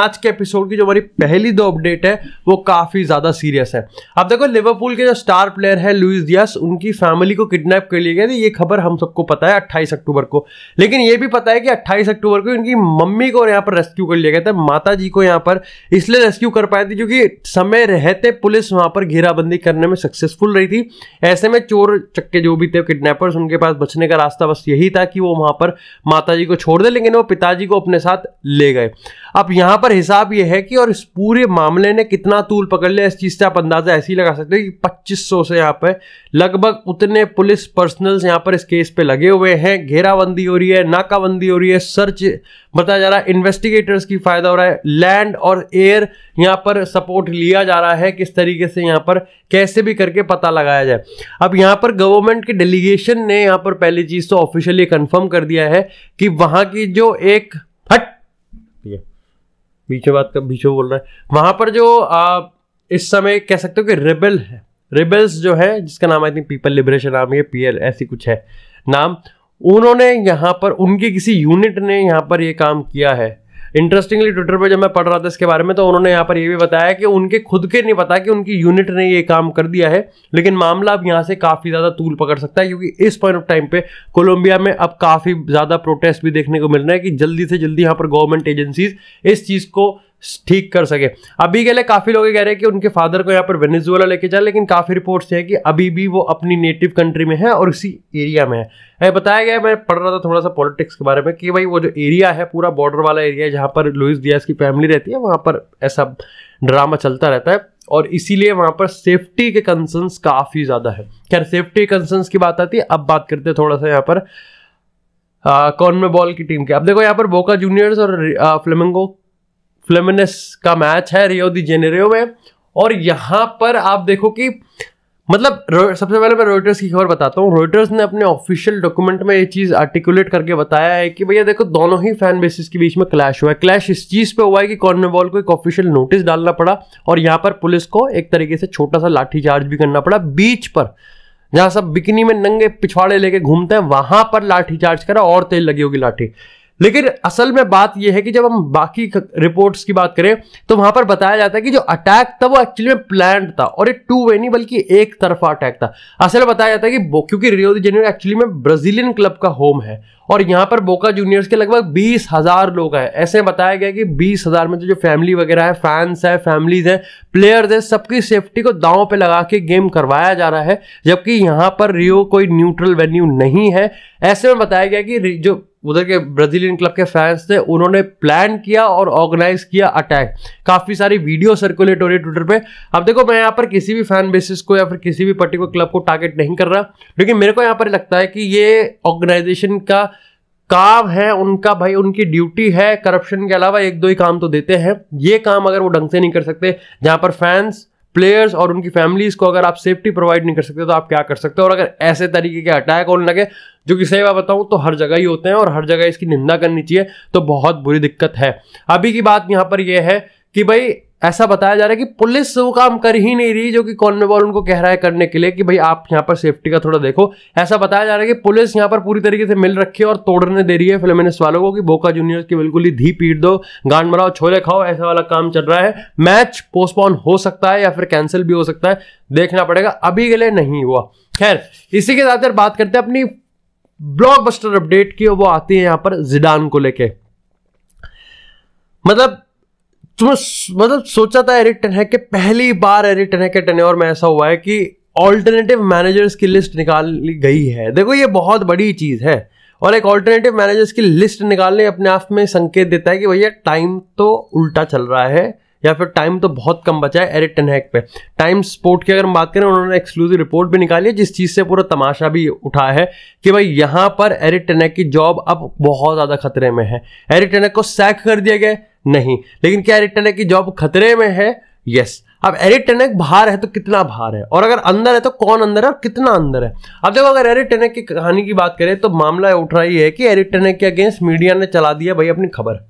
आज के एपिसोड की जो हमारी पहली दो अपडेट है वो काफी ज्यादा सीरियस है अब देखो लिवरपूल के जो स्टार प्लेयर है लुइस दियास उनकी फैमिली को किडनैप कर लिया गया था ये खबर हम सबको पता है अट्ठाईस अक्टूबर को लेकिन ये भी पता है कि अट्ठाईस अक्टूबर को इनकी मम्मी को यहाँ पर रेस्क्यू कर लिया गया था माता को यहाँ पर इसलिए रेस्क्यू कर पाए थे क्योंकि समय रहते पुलिस वहां पर घेराबंदी करने में सक्सेसफुल रही थी ऐसे में चोर चक्के जो भी थे किडनेपर्स उनके पास बचने का रास्ता बस यही था कि वो वहां पर माता को छोड़ दे लेकिन वो पिताजी को अपने साथ ले गए अब यहाँ पर हिसाब यह है कि और इस पूरे मामले ने कितना तूल पकड़ लिया इस चीज़ से आप अंदाज़ा ऐसे ही लगा सकते हैं कि 2500 से यहाँ पर लगभग उतने पुलिस पर्सनल्स यहाँ पर इस केस पे लगे हुए हैं घेराबंदी हो रही है नाकाबंदी हो रही है सर्च बताया जा रहा है इन्वेस्टिगेटर्स की फ़ायदा हो रहा है लैंड और एयर यहाँ पर सपोर्ट लिया जा रहा है किस तरीके से यहाँ पर कैसे भी करके पता लगाया जाए अब यहाँ पर गवर्नमेंट के डेलीगेशन ने यहाँ पर पहली चीज़ तो ऑफिशियली कन्फर्म कर दिया है कि वहाँ की जो एक हट ठीक है बीचो बात का बीचो बोल रहा है वहाँ पर जो आप इस समय कह सकते हो कि रिबल है रिबल्स जो है जिसका नाम I think people liberation army है पीएल ऐसी कुछ है नाम उन्होंने यहाँ पर उनके किसी यूनिट ने यहाँ पर ये काम किया है इंटरेस्टिंगली ट्विटर पर जब मैं पढ़ रहा था इसके बारे में तो उन्होंने यहाँ पर ये भी बताया कि उनके खुद के नहीं पता कि उनकी यूनिट ने ये काम कर दिया है लेकिन मामला अब यहाँ से काफ़ी ज़्यादा तूल पकड़ सकता है क्योंकि इस पॉइंट ऑफ टाइम पे कोलंबिया में अब काफ़ी ज़्यादा प्रोटेस्ट भी देखने को मिल रहा है कि जल्दी से जल्दी यहाँ पर गवर्नमेंट एजेंसीज इस चीज़ को ठीक कर सके अभी के लिए काफ़ी लोग कह रहे हैं कि उनके फादर को यहाँ पर वेनेजुएला लेके जाए लेकिन काफ़ी रिपोर्ट्स है कि अभी भी वो अपनी नेटिव कंट्री में है और उसी एरिया में है बताया गया मैं पढ़ रहा था थोड़ा सा पॉलिटिक्स के बारे में कि भाई वो जो एरिया है पूरा बॉर्डर वाला एरिया है जहाँ पर लुइस डियास की फैमिली रहती है वहाँ पर ऐसा ड्रामा चलता रहता है और इसीलिए वहाँ पर सेफ्टी के कंसर्नस काफ़ी ज़्यादा है खैर सेफ्टी कंसर्न्स की बात आती है अब बात करते हैं थोड़ा सा यहाँ पर बॉल की टीम के अब देखो यहाँ पर बोका जूनियर्स और फ्लेमिंगो फ्लेमिनस का मैच है रियो दी जेनेरियो में और यहाँ पर आप देखो कि मतलब सबसे पहले मैं रॉयटर्स की खबर बताता हूँ रॉयटर्स ने अपने ऑफिशियल डॉक्यूमेंट में ये चीज़ आर्टिकुलेट करके बताया है कि भैया देखो दोनों ही फैन बेसिस के बीच में क्लैश हुआ है क्लैश इस चीज़ पे हुआ है कि कॉर्नबॉल को एक ऑफिशियल नोटिस डालना पड़ा और यहाँ पर पुलिस को एक तरीके से छोटा सा लाठी चार्ज भी करना पड़ा बीच पर जहाँ सब बिकनी में नंगे पिछवाड़े लेके घूमते हैं वहां पर लाठी चार्ज करा और तेज लगी होगी लाठी लेकिन असल में बात यह है कि जब हम बाकी रिपोर्ट्स की बात करें तो वहां पर बताया जाता है कि जो अटैक था वो एक्चुअली में प्लान था और ये टू वे नहीं बल्कि एक तरफा अटैक था असल में बताया जाता है कि क्योंकि रियो दी जेनेरो एक्चुअली में ब्राजीलियन क्लब का होम है और यहाँ पर बोका जूनियर्स के लगभग बीस हजार लोग हैं ऐसे बताया गया कि बीस हजार में तो जो फैमिली वगैरह है फैंस है फैमिलीज हैं प्लेयर्स हैं सबकी सेफ्टी को दांव पे लगा के गेम करवाया जा रहा है जबकि यहाँ पर रियो कोई न्यूट्रल वेन्यू नहीं है ऐसे में बताया गया कि जो उधर के ब्राजीलियन क्लब के फैंस थे उन्होंने प्लान किया और ऑर्गेनाइज किया अटैक काफ़ी सारी वीडियो सर्कुलेट हो रही ट्विटर पे अब देखो मैं यहाँ पर किसी भी फैन बेसिस को या फिर किसी भी पर्टिकुलर क्लब को टारगेट नहीं कर रहा लेकिन मेरे को यहाँ पर लगता है कि ये ऑर्गेनाइजेशन का काम है उनका भाई उनकी ड्यूटी है करप्शन के अलावा एक दो ही काम तो देते हैं ये काम अगर वो ढंग से नहीं कर सकते जहाँ पर फैंस प्लेयर्स और उनकी फैमिलीज को अगर आप सेफ्टी प्रोवाइड नहीं कर सकते तो आप क्या कर सकते हो और अगर ऐसे तरीके के अटैक होने लगे जो कि सही बात बताऊं तो हर जगह ही होते हैं और हर जगह इसकी निंदा करनी चाहिए तो बहुत बुरी दिक्कत है अभी की बात यहाँ पर यह है कि भाई ऐसा बताया जा रहा है कि पुलिस वो काम कर ही नहीं रही जो कि कॉन्वेबॉल उनको कह रहा है करने के लिए कि भाई आप यहाँ पर सेफ्टी का थोड़ा देखो ऐसा बताया जा रहा है कि पुलिस यहाँ पर पूरी तरीके से मिल रखी है और तोड़ने दे रही है फिलोमिनस वालों को कि बोका जूनियर्स की बिल्कुल ही धी पीट दो गांड मराओ छोले खाओ ऐसा वाला काम चल रहा है मैच पोस्टपोन हो सकता है या फिर कैंसिल भी हो सकता है देखना पड़ेगा अभी के लिए नहीं हुआ खैर इसी के साथ बात करते हैं अपनी ब्लॉकबस्टर अपडेट की वो आती है यहाँ पर जिडान को लेके मतलब तुम्हें तो मतलब सोचा था एरिक टनहेक के पहली बार एरिक टनहेक के और में ऐसा हुआ है कि ऑल्टरनेटिव मैनेजर्स की लिस्ट निकाली गई है देखो ये बहुत बड़ी चीज़ है और एक ऑल्टरनेटिव मैनेजर्स की लिस्ट निकालने अपने आप में संकेत देता है कि भैया टाइम तो उल्टा चल रहा है या फिर टाइम तो बहुत कम बचा है एरिक टनहैक पे टाइम स्पोर्ट की अगर हम बात करें उन्होंने एक्सक्लूसिव रिपोर्ट भी निकाली है जिस चीज़ से पूरा तमाशा भी उठा है कि भाई यहाँ पर एरिक टनहैक की जॉब अब बहुत ज़्यादा खतरे में है एरिक टनहैक को सैक कर दिया गया नहीं लेकिन क्या एरिक टनक की जॉब खतरे में है यस अब एरिक टनक बाहर है तो कितना बाहर है और अगर अंदर है तो कौन अंदर है और कितना अंदर है अब देखो अगर एरिक टनक की कहानी की बात करें तो मामला उठ रहा ही है कि एरिक टनक के अगेंस्ट मीडिया ने चला दिया भाई अपनी खबर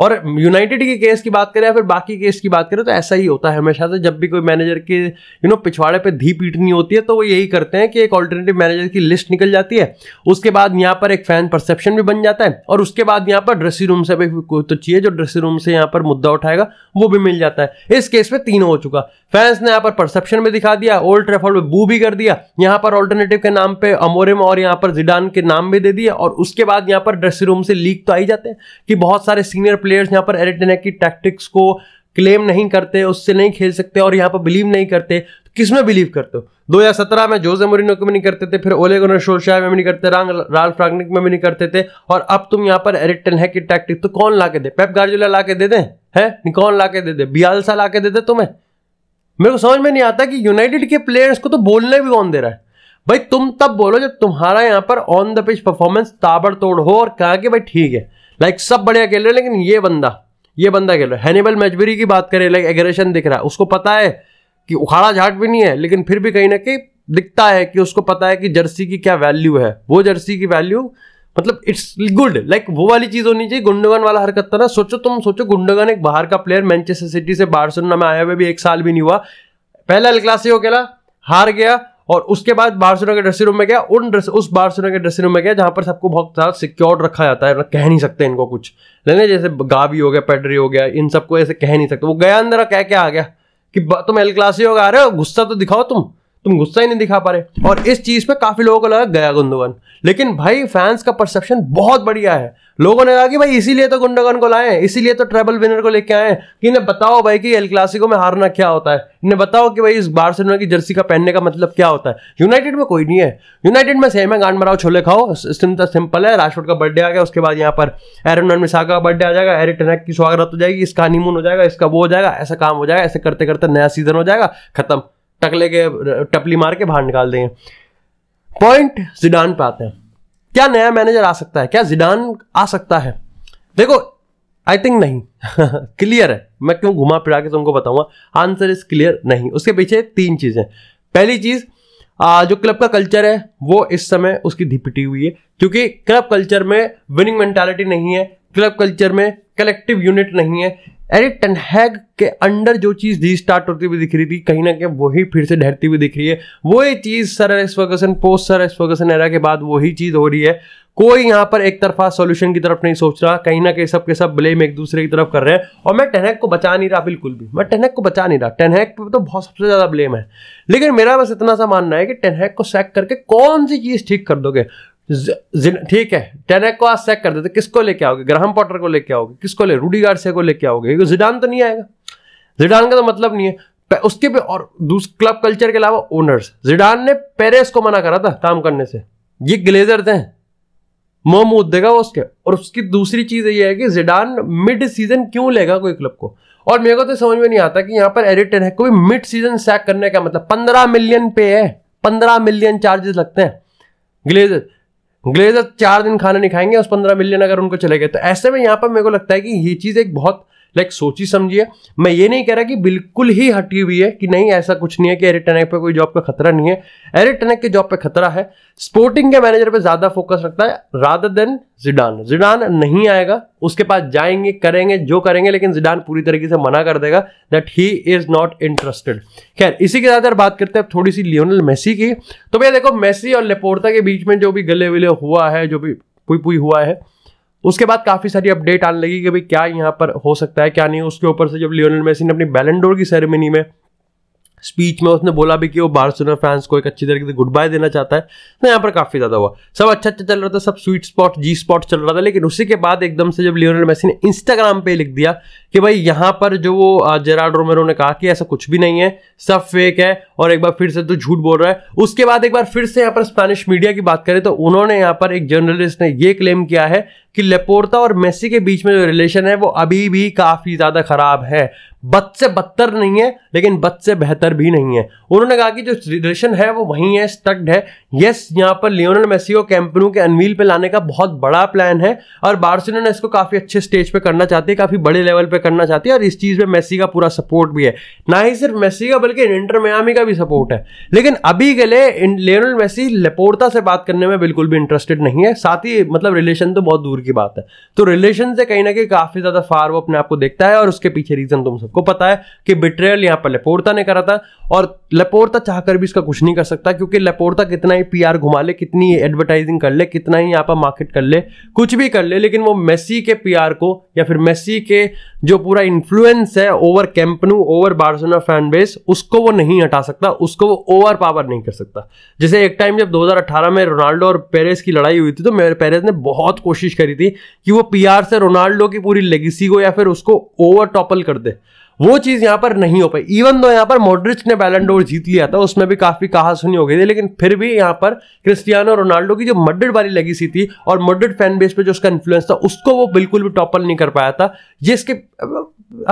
और यूनाइटेड के केस की बात करें या फिर बाकी केस की बात करें तो ऐसा ही होता है हमेशा से जब भी कोई मैनेजर के यू नो पिछवाड़े पे धी पीटनी होती है तो वो यही करते हैं कि एक ऑल्टरनेटिव मैनेजर की लिस्ट निकल जाती है उसके बाद यहाँ पर एक फैन परसेप्शन भी बन जाता है और उसके बाद यहाँ पर ड्रेसिंग रूम से भी कोई तो चाहिए जो ड्रेसिंग रूम से यहाँ पर मुद्दा उठाएगा वो भी मिल जाता है इस केस में तीनों हो चुका फैंस ने यहाँ पर परसेप्शन में दिखा दिया ओल्ड ट्रेफोर्ड में बू भी कर दिया यहाँ पर ऑल्टरनेटिव के नाम पे अमोरिम और यहाँ पर जिडान के नाम भी दे दिया और उसके बाद यहाँ पर ड्रेसिंग रूम से लीक तो आई जाते हैं कि बहुत सारे सीनियर प्लेयर्स यहाँ पर एरिटेनेक की टैक्टिक्स को क्लेम नहीं करते उससे नहीं खेल सकते और यहाँ पर बिलीव नहीं करते तो किस में बिलीव करते हो दो हजार सत्रह में जोजे मोरिनो को भी नहीं करते थे फिर ओले गोनर शोरशाह में भी नहीं करते रांग राल फ्रांगनिक में भी नहीं करते थे और अब तुम यहाँ पर एरिटन है की टैक्टिक तो कौन ला के दे पेप गार्जुला ला के दे दें है कौन ला के दे दे बियालसा ला के दे दे तुम्हें मेरे को समझ में नहीं आता कि यूनाइटेड के प्लेयर्स को तो बोलने भी कौन दे रहा है भाई तुम तब बोलो जब तुम्हारा यहाँ पर ऑन द पिच परफॉर्मेंस ताबड़तोड़ हो और कहा कि भाई ठीक है लाइक सब बढ़िया खेल रहे हैं लेकिन ये बंदा ये बंदा खेल रहा है हैनिबल मैचबरी की बात करें लाइक एग्रेशन दिख रहा है उसको पता है कि उखाड़ा झाट भी नहीं है लेकिन फिर भी कहीं ना कहीं दिखता है कि उसको पता है कि जर्सी की क्या वैल्यू है वो जर्सी की वैल्यू मतलब इट्स गुड लाइक वो वाली चीज होनी चाहिए गुंडगन वाला हरकत था तो ना सोचो तुम सोचो गुंडगन एक बाहर का प्लेयर मैनचेस्टर सिटी से सुनना में आया हुआ भी एक साल भी नहीं हुआ पहला एल हो खेला हार गया और उसके बाद बारसुना के ड्रेसिंग रूम में गया उन ड्रेस उस बारसुना के ड्रेसिंग रूम में गया जहां पर सबको बहुत ज़्यादा सिक्योर रखा जाता है मतलब कह नहीं सकते इनको कुछ नहीं जैसे गावी हो गया पेडरी हो गया इन सबको ऐसे कह नहीं सकते वो गया अंदर कह के आ गया कि तुम एल क्लासिको आ रहे हो गुस्सा तो दिखाओ तुम तुम गुस्सा ही नहीं दिखा पा रहे और इस चीज़ पर काफ़ी लोगों को लगा गया गुंदवन लेकिन भाई फैंस का परसेप्शन बहुत बढ़िया है लोगों ने कहा कि भाई इसीलिए तो गुंडागन को लाए इसीलिए तो ट्रेबल विनर को लेके आए कि इन्हें बताओ भाई कि एल क्लासिको में हारना क्या होता है इन्हें बताओ कि भाई इस बार से की जर्सी का पहनने का मतलब क्या होता है यूनाइटेड में कोई नहीं है यूनाइटेड में सेम है गांड मराओ छोले खाओ सिंपल तो है राजकोट का बर्थडे आ गया उसके बाद यहाँ पर एरन मिसा का बर्थडे आ जाएगा एरिक टनैक की स्वागत हो जाएगी इसका हनीमून हो जाएगा इसका वो हो जाएगा ऐसा काम हो जाएगा ऐसे करते करते नया सीजन हो जाएगा खत्म टकले के टपली मार के बाहर निकाल देंगे पॉइंट जिडान पे आते हैं क्या नया मैनेजर आ सकता है क्या जिडान आ सकता है देखो आई थिंक नहीं क्लियर है मैं क्यों घुमा फिरा के तुमको बताऊंगा आंसर इज क्लियर नहीं उसके पीछे तीन चीजें पहली चीज जो क्लब का कल्चर है वो इस समय उसकी धिपटी हुई है क्योंकि क्लब कल्चर में विनिंग मेंटालिटी नहीं है क्लब कल्चर में कलेक्टिव यूनिट नहीं है अरे टनहैग के अंडर जो चीज़ री स्टार्ट होती हुई दिख रही थी कहीं ना कहीं वही फिर से ढहरती हुई दिख रही है वही चीज़ Sir S post Sir S era के बाद वही चीज़ हो रही है कोई यहाँ पर एक तरफा सोल्यूशन की तरफ नहीं सोच रहा कहीं ना कहीं सब के सब ब्लेम एक दूसरे की तरफ कर रहे हैं और मैं टेनहैक को बचा नहीं रहा बिल्कुल भी मैं टेनहैक को बचा नहीं रहा टेनहैक पे तो बहुत सबसे ज़्यादा ब्लेम है लेकिन मेरा बस इतना सा मानना है कि टेनहैक को सैक करके कौन सी चीज़ ठीक कर दोगे ठीक है टेनेक को आज सेक कर देते किसको लेके आओगे ग्राहम पॉटर को लेके आओगे किसको ले रूडी गार्सिया को लेके आओगे क्योंकि जिडान तो नहीं आएगा जिडान का तो मतलब नहीं है उसके भी और क्लब कल्चर के अलावा ओनर्स जिडान ने पेरेस को मना करा था काम करने से ये ग्लेजर थे मोह देगा वो उसके और उसकी दूसरी चीज़ ये है कि जिडान मिड सीजन क्यों लेगा कोई क्लब को और मेरे को तो समझ में नहीं आता कि यहां पर एडिट है कोई मिड सीजन सैक करने का मतलब पंद्रह मिलियन पे है पंद्रह मिलियन चार्जेस लगते हैं ग्लेजर ग्लेजर चार दिन खाना नहीं खाएंगे उस पंद्रह मिलियन अगर उनको चले गए तो ऐसे में यहाँ पर मेरे को लगता है कि ये चीज़ एक बहुत लाइक सोची समझिए मैं ये नहीं कह रहा कि बिल्कुल ही हटी हुई है कि नहीं ऐसा कुछ नहीं है कि एरिट टनक पर कोई जॉब का खतरा नहीं है एरिटेनक के जॉब पे खतरा है स्पोर्टिंग के मैनेजर पे ज़्यादा फोकस रखता है राधर देन जिडान जिडान नहीं आएगा उसके पास जाएंगे करेंगे जो करेंगे लेकिन जिडान पूरी तरीके से मना कर देगा that he is not interested खैर इसी के साथ बात करते हैं थोड़ी सी लियोनल मेसी की तो भैया देखो मेसी और लेपोर्टा के बीच में जो भी गले विले हुआ है जो भी पुई पुई हुआ है उसके बाद काफ़ी सारी अपडेट आने लगी कि भाई क्या यहाँ पर हो सकता है क्या नहीं उसके ऊपर से जब लियोनल मेसी ने अपनी बैलेंडोर की सेरेमनी में स्पीच में उसने बोला भी कि वो बार्सिलोना फैंस को एक अच्छी तरीके से गुड बाय देना चाहता है तो यहाँ पर काफ़ी ज़्यादा हुआ सब अच्छा अच्छा चल रहा था सब स्वीट स्पॉट जी स्पॉट चल रहा था लेकिन उसी के बाद एकदम से जब लियोनल मेसी ने इंस्टाग्राम पे लिख दिया कि भाई यहाँ पर जो वो जेराड रोमेरो ने कहा कि ऐसा कुछ भी नहीं है सब फेक है और एक बार फिर से तो झूठ बोल रहा है उसके बाद एक बार फिर से यहाँ पर स्पेनिश मीडिया की बात करें तो उन्होंने यहाँ पर एक जर्नलिस्ट ने ये क्लेम किया है कि लेपोर्ता और मेसी के बीच में जो रिलेशन है वो अभी भी काफ़ी ज़्यादा ख़राब है बद से बदतर नहीं है लेकिन बद से बेहतर भी नहीं है उन्होंने कहा कि जो रिलेशन है वो वहीं है स्टक्ड है यस यहाँ पर लियोनल मेसी को कैंपनू के अनवील पे लाने का बहुत बड़ा प्लान है और बार्सिलोना इसको काफ़ी अच्छे स्टेज पे करना चाहती है काफ़ी बड़े लेवल पे करना चाहती है और इस चीज़ में मेसी का पूरा सपोर्ट भी है ना ही सिर्फ मेसी का बल्कि इंटर मयामी का भी सपोर्ट है लेकिन अभी के लिए लियोनल मेसी लेपोर्ता से बात करने में बिल्कुल भी इंटरेस्टेड नहीं है साथ ही मतलब रिलेशन तो बहुत दूर की बात है तो रिलेशन से कहीं ना कहीं काफी ज्यादा फार वो अपने आप को देखता है और उसके पीछे रीजन तुम सबको पता है कि बिट्रेयल यहाँ पर लेपोरता ने करा था और लेपोरता चाहकर भी इसका कुछ नहीं कर सकता क्योंकि लेपोरता कितना ही पी घुमा ले कितनी एडवर्टाइजिंग कर ले कितना ही यहाँ पर मार्केट कर ले कुछ भी कर ले लेकिन वो मेसी के पी को या फिर मेसी के जो पूरा इन्फ्लुएंस है over Camp Nou over Barcelona fan base उसको वो नहीं हटा सकता उसको वो ओवर पावर नहीं कर सकता जैसे एक टाइम जब 2018 में रोनाल्डो और पेरेस की लड़ाई हुई थी तो पेरेस ने बहुत कोशिश करी रही थी कि वो पी से रोनाल्डो की पूरी लेगेसी को या फिर उसको ओवर टॉपल कर दे वो चीज़ यहां पर नहीं हो पाई इवन दो यहां पर मॉड्रिच ने बैलेंडोर जीत लिया था उसमें भी काफ़ी कहा सुनी हो गई थी लेकिन फिर भी यहां पर क्रिस्टियानो रोनाल्डो की जो मड्रिड वाली लेगेसी थी और मड्रिड फैन बेस पे जो उसका इन्फ्लुएंस था उसको वो बिल्कुल भी टॉपल नहीं कर पाया था जिसके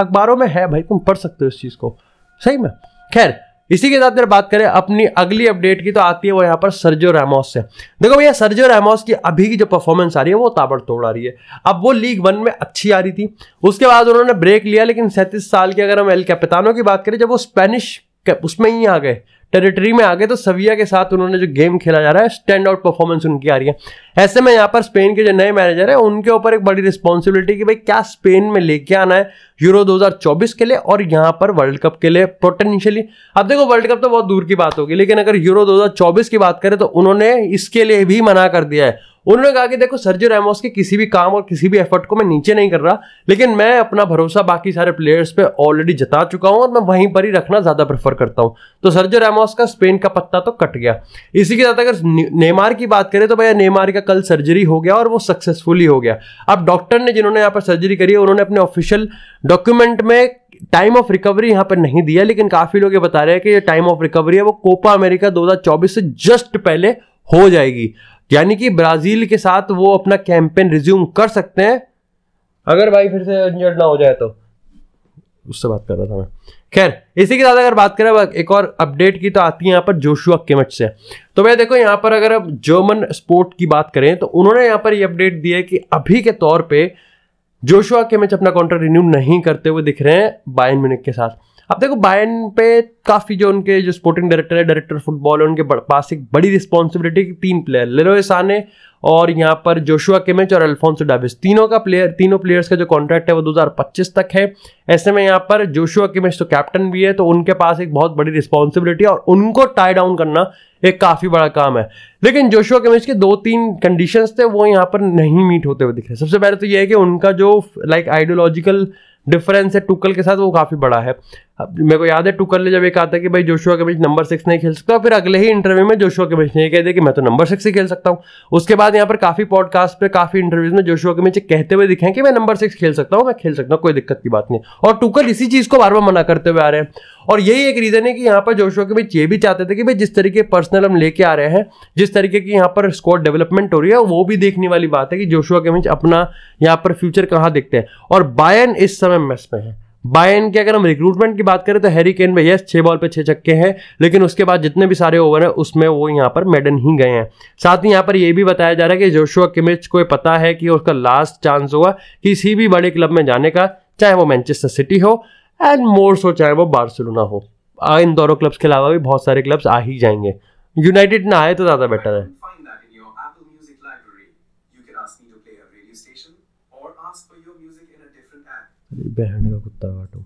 अखबारों में है भाई तुम पढ़ सकते हो इस चीज़ को सही में खैर इसी के साथ अगर बात करें अपनी अगली अपडेट की तो आती है वो यहाँ पर सर्जो रेमोस से देखो भैया सर्जो रेमोस की अभी की जो परफॉर्मेंस आ रही है वो ताबड़ तोड़ आ रही है अब वो लीग वन में अच्छी आ रही थी उसके बाद उन्होंने ब्रेक लिया लेकिन सैंतीस साल के अगर हम एल कैपितानो की बात करें जब वो स्पेनिश उसमें ही आ गए टेरिटरी में आ गए तो सविया के साथ उन्होंने जो गेम खेला जा रहा है स्टैंड आउट परफॉर्मेंस उनकी आ रही है ऐसे में यहाँ पर स्पेन के जो नए मैनेजर हैं उनके ऊपर एक बड़ी रिस्पॉन्सिबिलिटी कि भाई क्या स्पेन में लेके आना है यूरो 2024 के लिए और यहाँ पर वर्ल्ड कप के लिए पोटेंशियली अब देखो वर्ल्ड कप तो बहुत दूर की बात होगी लेकिन अगर यूरो 2024 की बात करें तो उन्होंने इसके लिए भी मना कर दिया है उन्होंने कहा कि देखो सर्जियो रैमोस के किसी भी काम और किसी भी एफर्ट को मैं नीचे नहीं कर रहा लेकिन मैं अपना भरोसा बाकी सारे प्लेयर्स पे ऑलरेडी जता चुका हूं और मैं वहीं पर ही रखना ज्यादा प्रेफर करता हूं तो सर्जियो रैमोस ना उसका स्पेन का पत्ता तो कट गया इसी के साथ अगर नेमार की बात करें तो भैया नेमार का कल सर्जरी हो गया और वो सक्सेसफुली हो गया अब डॉक्टर ने जिन्होंने यहाँ पर सर्जरी करी है उन्होंने अपने ऑफिशियल डॉक्यूमेंट में टाइम ऑफ रिकवरी यहाँ पर नहीं दिया लेकिन काफ़ी लोग ये बता रहे हैं कि ये टाइम ऑफ रिकवरी है वो कोपा अमेरिका दो से जस्ट पहले हो जाएगी यानी कि ब्राज़ील के साथ वो अपना कैंपेन रिज्यूम कर सकते हैं अगर भाई फिर से इंजर्ड ना हो जाए तो उससे बात कर रहा था मैं खैर इसी के साथ अगर बात करें एक और अपडेट की तो आती है यहाँ पर जोशुआ किमट से तो भैया देखो यहाँ पर अगर अब जर्मन स्पोर्ट की बात करें तो उन्होंने यहाँ पर ये यह अपडेट दिया है कि अभी के तौर पे जोशुआ केमच अपना कॉन्ट्रैक्ट रिन्यू नहीं करते हुए दिख रहे हैं बायन म्यूनिक के साथ अब देखो बायन पे काफ़ी जो उनके जो स्पोर्टिंग डायरेक्टर है डायरेक्टर फुटबॉल है उनके पास एक बड़ी रिस्पॉन्सिबिलिटी की तीन प्लेयर लेरो और यहाँ पर जोशुआ केमेच और अल्फोंसो डाविस तीनों का प्लेयर तीनों प्लेयर्स का जो कॉन्ट्रैक्ट है वो 2025 तक है ऐसे में यहाँ पर जोशुआ केमेच तो कैप्टन भी है तो उनके पास एक बहुत बड़ी रिस्पॉन्सिबिलिटी है और उनको टाई डाउन करना एक काफ़ी बड़ा काम है लेकिन जोशुआ केमेच के दो तीन कंडीशंस थे वो यहाँ पर नहीं मीट होते हुए दिख रहे सबसे पहले तो ये है कि उनका जो लाइक आइडियोलॉजिकल डिफरेंस है टूकल के साथ वो काफ़ी बड़ा है मेरे को याद है टुकर ने जब एक कहा था कि भाई जोशुआ बीच नंबर सिक्स नहीं खेल सकता फिर अगले ही इंटरव्यू में जोशुआ के ने कह दिया कि मैं तो नंबर सिक्स ही खेल सकता हूँ उसके बाद यहाँ पर काफी पॉडकास्ट पे काफी इंटरव्यूज में जोशुआ बीच कहते हुए दिखे कि मैं नंबर सिक्स खेल सकता हूँ मैं खेल सकता हूँ कोई दिक्कत की बात नहीं और टुकर इसी चीज को बार बार मना करते हुए आ रहे हैं और यही एक रीजन है कि यहाँ पर जोशुआ के बीच ये भी चाहते थे कि भाई जिस तरीके पर्सनल हम लेके आ रहे हैं जिस तरीके की यहाँ पर स्कोर डेवलपमेंट हो रही है वो भी देखने वाली बात है कि जोशुआ के बीच अपना यहाँ पर फ्यूचर कहाँ देखते हैं और बायन इस समय मेस में है बाय एंड की अगर हम रिक्रूटमेंट की बात करें तो हैरी केन में यस छः बॉल पे छः छक्के हैं लेकिन उसके बाद जितने भी सारे ओवर हैं उसमें वो यहाँ पर मेडन ही गए हैं साथ ही यहाँ पर ये भी बताया जा रहा है कि जोशुआ किमिच को पता है कि उसका लास्ट चांस होगा किसी भी बड़े क्लब में जाने का चाहे वो मैनचेस्टर सिटी हो एंड मोर सो चाहे वो बार्सिलोना हो इन दोनों क्लब्स के अलावा भी बहुत सारे क्लब्स आ ही जाएंगे यूनाइटेड ना आए तो ज़्यादा बेटर है बहन का कुत्ता काटो